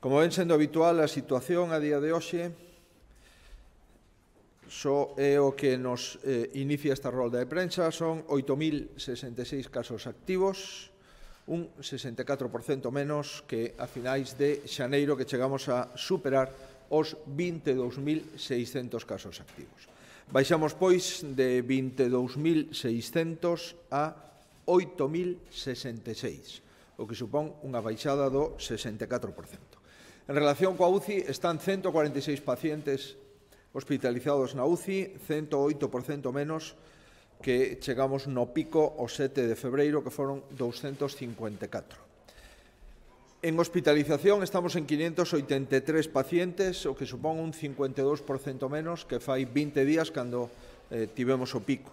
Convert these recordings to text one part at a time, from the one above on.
Como ven sendo habitual, a situación a día de hoxe só é o que nos eh, inicia esta rolda de prensa, son 8.066 casos activos, un 64% menos que a finais de xaneiro que chegamos a superar os 22.600 casos activos. Baixamos, pois, de 22.600 a 8.066, o que supón unha baixada do 64%. En relación coa UCI, están 146 pacientes hospitalizados na UCI, 108% menos que chegamos no pico o 7 de febreiro, que foron 254. En hospitalización estamos en 583 pacientes, o que supón un 52% menos que fai 20 días cando eh, tivemos o pico.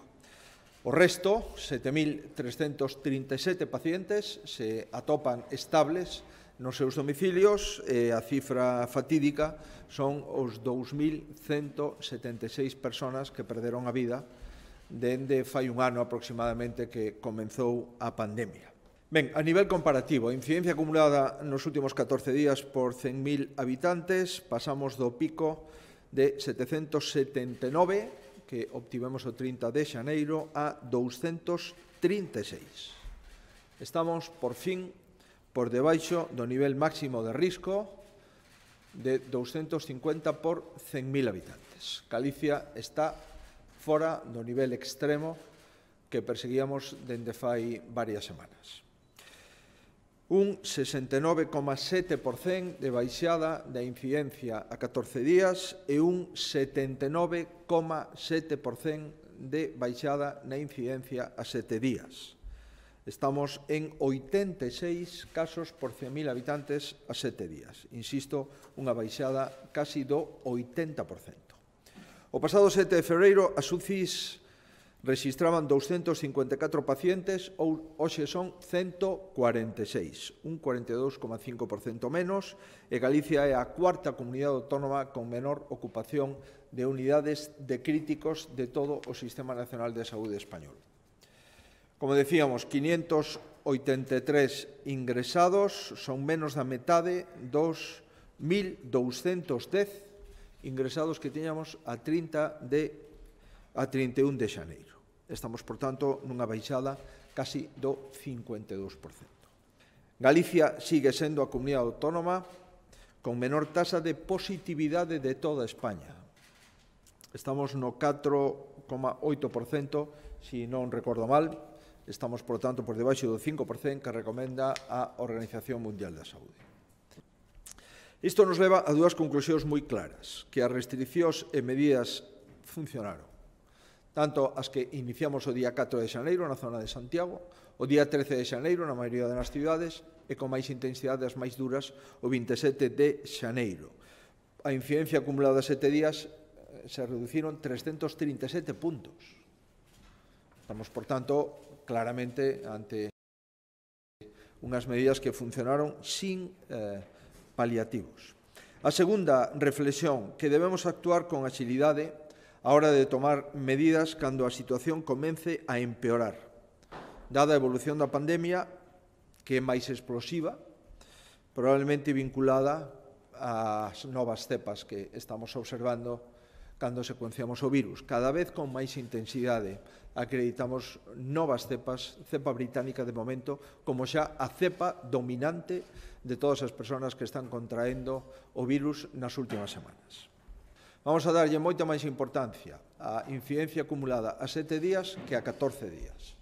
O resto, 7.337 pacientes, se atopan estables, nos seus domicilios e a cifra fatídica son os 2.176 personas que perderon a vida dende fai un ano aproximadamente que comenzou a pandemia. Ben, a nivel comparativo, a incidencia acumulada nos últimos 14 días por 100.000 habitantes, pasamos do pico de 779 que obtivemos o 30 de xaneiro a 236. Estamos por fin por debaixo do nivel máximo de risco de 250 por 100.000 habitantes. Galicia está fora do nivel extremo que perseguíamos dende fai varias semanas. Un 69,7% de baixada da incidencia a 14 días e un 79,7% de baixada na incidencia a 7 días. Estamos en 86 casos por 100.000 habitantes a sete días. Insisto, unha baixada casi do 80%. O pasado 7 de febreiro, a SUCIS registraban 254 pacientes, ou hoxe son 146, un 42,5% menos, e Galicia é a cuarta comunidade autónoma con menor ocupación de unidades de críticos de todo o Sistema Nacional de Saúde Español. Como decíamos, 583 ingresados, son menos da metade dos 1.210 ingresados que tiñamos a 30 de a 31 de xaneiro. Estamos, por tanto, nunha baixada casi do 52%. Galicia sigue sendo a comunidade autónoma con menor tasa de positividade de toda España. Estamos no 4,8%, se si non recordo mal, Estamos, por tanto, por debaixo do 5% que recomenda a Organización Mundial da Saúde. Isto nos leva a dúas conclusións moi claras, que as restriccións e medidas funcionaron. Tanto as que iniciamos o día 4 de xaneiro na zona de Santiago, o día 13 de xaneiro na maioría das cidades e con máis intensidade as máis duras o 27 de xaneiro. A incidencia acumulada sete días eh, se reduciron 337 puntos. Estamos, por tanto, claramente ante unhas medidas que funcionaron sin eh, paliativos. A segunda reflexión, que debemos actuar con agilidade a hora de tomar medidas cando a situación comence a empeorar. Dada a evolución da pandemia, que é máis explosiva, probablemente vinculada ás novas cepas que estamos observando cando secuenciamos o virus, cada vez con máis intensidade. Acreditamos novas cepas, cepa británica de momento, como xa a cepa dominante de todas as persoas que están contraendo o virus nas últimas semanas. Vamos a darlle moita máis importancia á incidencia acumulada a sete días que a 14 días.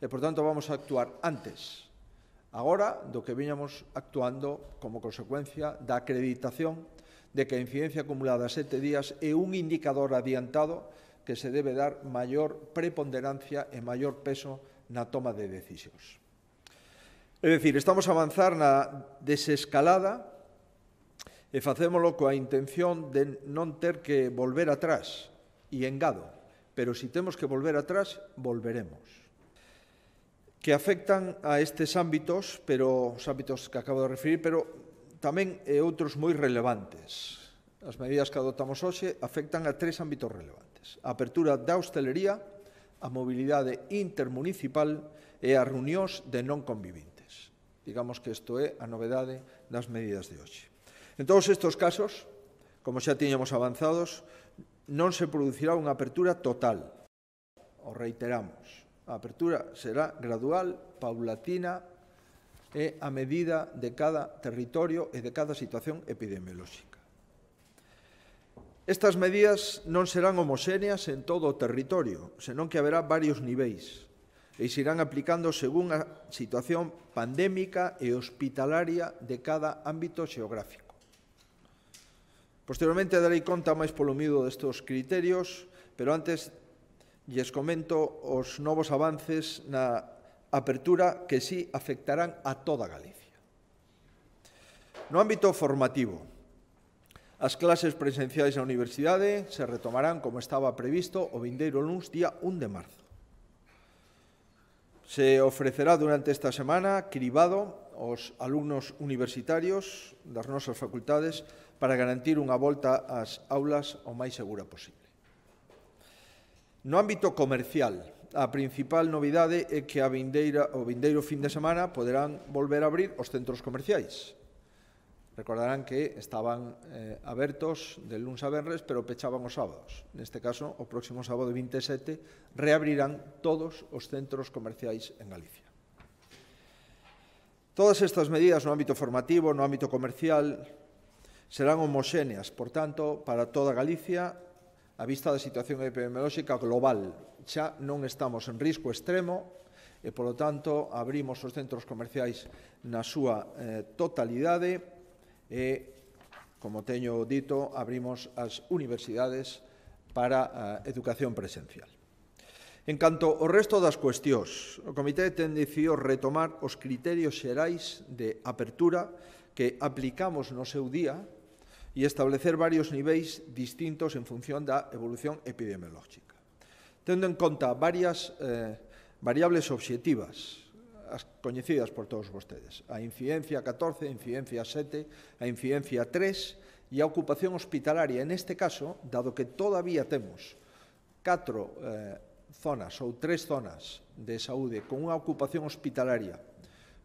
E, por tanto, vamos a actuar antes, agora, do que viñamos actuando como consecuencia da acreditación de que a incidencia acumulada a sete días é un indicador adiantado que se debe dar maior preponderancia e maior peso na toma de decisións. É dicir, estamos a avanzar na desescalada e facémolo coa intención de non ter que volver atrás, e engado, pero se temos que volver atrás, volveremos que afectan a estes ámbitos, pero os ámbitos que acabo de referir, pero Tamén e outros moi relevantes. As medidas que adoptamos hoxe afectan a tres ámbitos relevantes. A apertura da hostelería, a mobilidade intermunicipal e as reunións de non convivintes. Digamos que isto é a novedade das medidas de hoxe. En todos estes casos, como xa tiñamos avanzados, non se producirá unha apertura total. O reiteramos. A apertura será gradual, paulatina é a medida de cada territorio e de cada situación epidemiolóxica. Estas medidas non serán homoxéneas en todo o territorio, senón que haberá varios niveis e se irán aplicando según a situación pandémica e hospitalaria de cada ámbito xeográfico. Posteriormente darei conta máis polo mido destes criterios, pero antes lles comento os novos avances na apertura que sí afectarán a toda Galicia. No ámbito formativo, as clases presenciais na universidade se retomarán como estaba previsto o vindeiro luns día 1 de marzo. Se ofrecerá durante esta semana cribado aos alumnos universitarios das nosas facultades para garantir unha volta ás aulas o máis segura posible. No ámbito comercial, A principal novidade é que a vindeira, o vindeiro fin de semana poderán volver a abrir os centros comerciais. Recordarán que estaban eh, abertos de luns a venres, pero pechaban os sábados. Neste caso, o próximo sábado 27 reabrirán todos os centros comerciais en Galicia. Todas estas medidas no ámbito formativo, no ámbito comercial, serán homoxéneas, por tanto, para toda Galicia a vista da situación epidemiolóxica global xa non estamos en risco extremo e, polo tanto, abrimos os centros comerciais na súa eh, totalidade e, como teño dito, abrimos as universidades para a eh, educación presencial. En canto ao resto das cuestións, o Comité ten decidido retomar os criterios xerais de apertura que aplicamos no seu día e establecer varios niveis distintos en función da evolución epidemiolóxica tendo en conta varias eh, variables obxectivas as coñecidas por todos vostedes, a incidencia 14, a incidencia 7, a incidencia 3 e a ocupación hospitalaria, en este caso, dado que todavía temos catro eh, zonas ou tres zonas de saúde con unha ocupación hospitalaria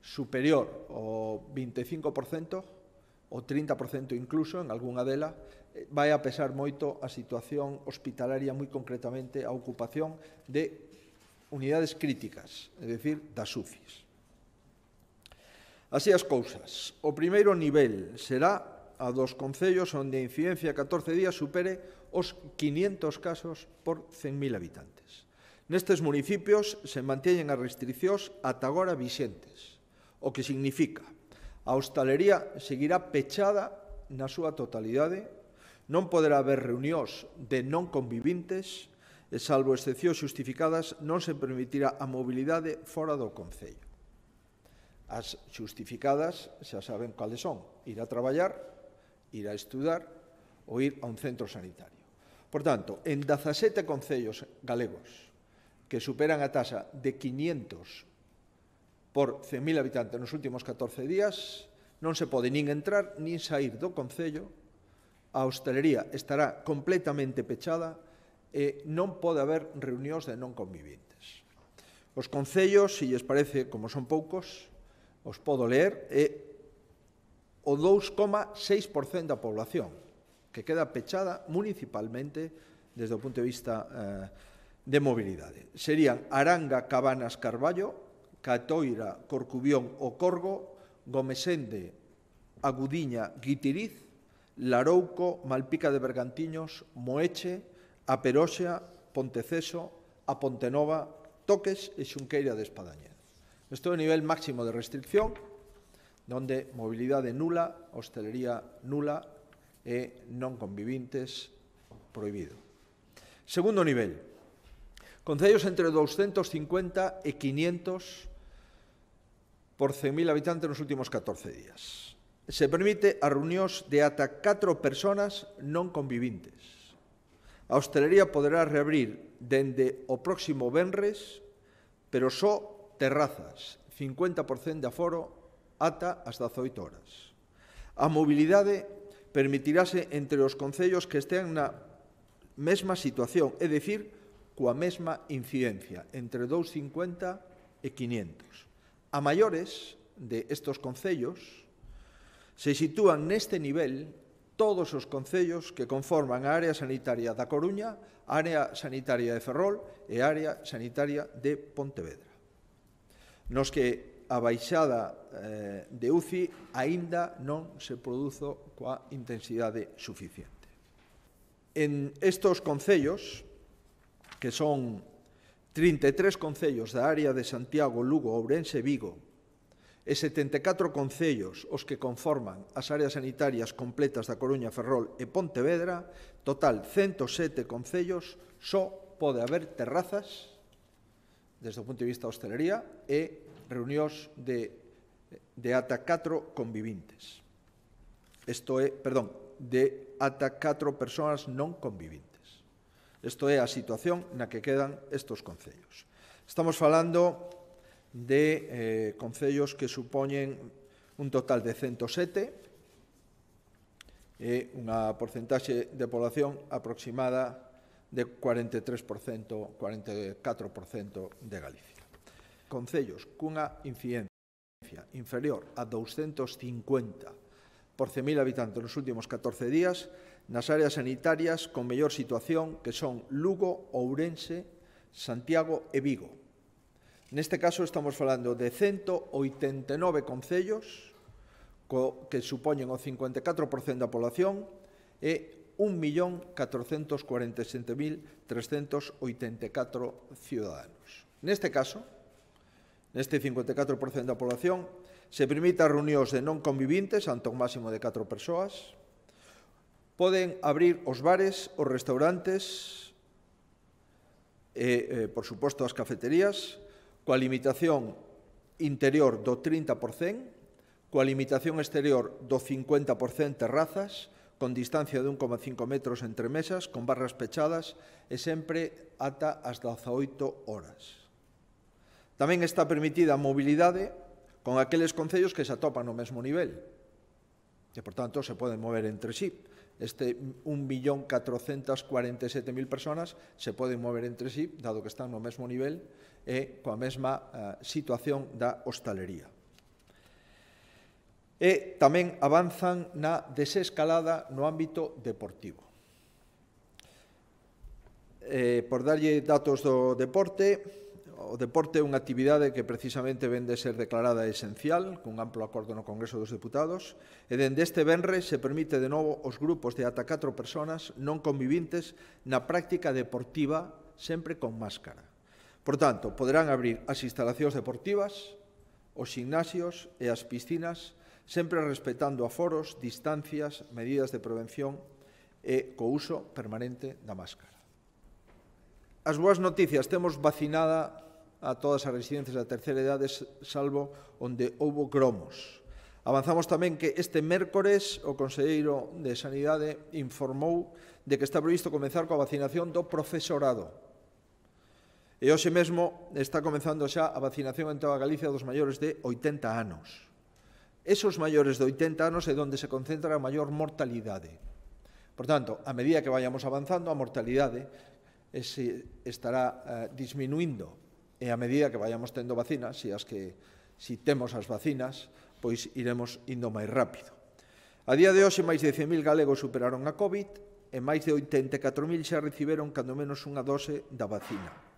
superior ao 25%, o 30% incluso en algunha dela, eh, vai a pesar moito a situación hospitalaria, moi concretamente a ocupación de unidades críticas, é dicir, das UCIs. Así as cousas. O primeiro nivel será a dos concellos onde a incidencia 14 días supere os 500 casos por 100.000 habitantes. Nestes municipios se manteñen as restriccións ata agora vixentes, o que significa A hostalería seguirá pechada na súa totalidade, non poderá haber reunións de non convivintes e, salvo excepcións xustificadas, non se permitirá a mobilidade fora do Concello. As xustificadas xa saben cales son, ir a traballar, ir a estudar ou ir a un centro sanitario. Por tanto, en 17 concellos galegos que superan a tasa de 500 por 100.000 habitantes nos últimos 14 días, non se pode nin entrar nin sair do Concello, a hostelería estará completamente pechada e non pode haber reunións de non convivientes. Os concellos, se lles parece, como son poucos, os podo ler, é o 2,6% da población que queda pechada municipalmente desde o punto de vista eh, de mobilidade. Serían Aranga, Cabanas, Carballo, Catoira, Corcubión, O Corgo, Gomesende, Agudiña, Guitiriz, Larouco, Malpica de Bergantiños, Moeche, a Peroxa, Ponteceso, a Pontenova, Toques e Xunqueira de Espadaña. Isto é o nivel máximo de restricción, onde mobilidade nula, hostelería nula e non convivintes prohibido. Segundo nivel, concellos entre 250 e 500 por 100.000 habitantes nos últimos 14 días. Se permite a reunións de ata 4 personas non convivintes. A hostelería poderá reabrir dende o próximo venres, pero só terrazas, 50% de aforo ata as 18 horas. A mobilidade permitirase entre os concellos que estean na mesma situación, é dicir, coa mesma incidencia, entre 250 e 500 a maiores de estos concellos se sitúan neste nivel todos os concellos que conforman a área sanitaria da Coruña, a área sanitaria de Ferrol e a área sanitaria de Pontevedra. Nos que a baixada eh, de UCI aínda non se produzo coa intensidade suficiente. En estos concellos, que son 33 concellos da área de Santiago, Lugo, Ourense e Vigo e 74 concellos os que conforman as áreas sanitarias completas da Coruña, Ferrol e Pontevedra, total 107 concellos, só pode haber terrazas desde o punto de vista da hostelería e reunións de, de ata 4 convivintes. Isto é, perdón, de ata 4 persoas non convivintes. Isto é a situación na que quedan estes concellos. Estamos falando de eh, concellos que supoñen un total de 107 e eh, unha porcentaxe de población aproximada de 43%, 44% de Galicia. Concellos cunha incidencia inferior a 250 por 100.000 habitantes nos últimos 14 días nas áreas sanitarias con mellor situación que son Lugo, Ourense, Santiago e Vigo. Neste caso estamos falando de 189 concellos co que supoñen o 54% da población e 1.447.384 ciudadanos. Neste caso, neste 54% da población, se permita reunións de non convivintes ante un máximo de 4 persoas, Poden abrir os bares, os restaurantes e, eh, por suposto, as cafeterías, coa limitación interior do 30%, coa limitación exterior do 50% terrazas, con distancia de 1,5 metros entre mesas, con barras pechadas e sempre ata as 18 horas. Tamén está permitida a mobilidade con aqueles concellos que se atopan no mesmo nivel e, por tanto, se poden mover entre sí este 1.447.000 personas se poden mover entre sí, dado que están no mesmo nivel, e eh, coa mesma eh, situación da hostalería. E tamén avanzan na desescalada no ámbito deportivo. Eh, por darlle datos do deporte, o deporte é unha actividade que precisamente de ser declarada esencial, cun amplo acordo no Congreso dos Deputados, e dende este venre se permite de novo os grupos de ata 4 personas non convivintes na práctica deportiva sempre con máscara. Por tanto, poderán abrir as instalacións deportivas, os gimnasios e as piscinas, sempre respetando aforos, distancias, medidas de prevención e co uso permanente da máscara. As boas noticias, temos vacinada a todas as residencias da terceira idade, salvo onde houbo cromos. Avanzamos tamén que este mércores o Conselleiro de Sanidade informou de que está previsto comenzar coa vacinación do profesorado. E hoxe mesmo está comenzando xa a vacinación en toda Galicia dos maiores de 80 anos. Esos maiores de 80 anos é onde se concentra a maior mortalidade. Por tanto, a medida que vayamos avanzando, a mortalidade se estará eh, disminuindo e a medida que vayamos tendo vacinas, se as que si temos as vacinas, pois iremos indo máis rápido. A día de hoxe, máis de 100.000 galegos superaron a COVID e máis de 84.000 xa recibieron cando menos unha dose da vacina.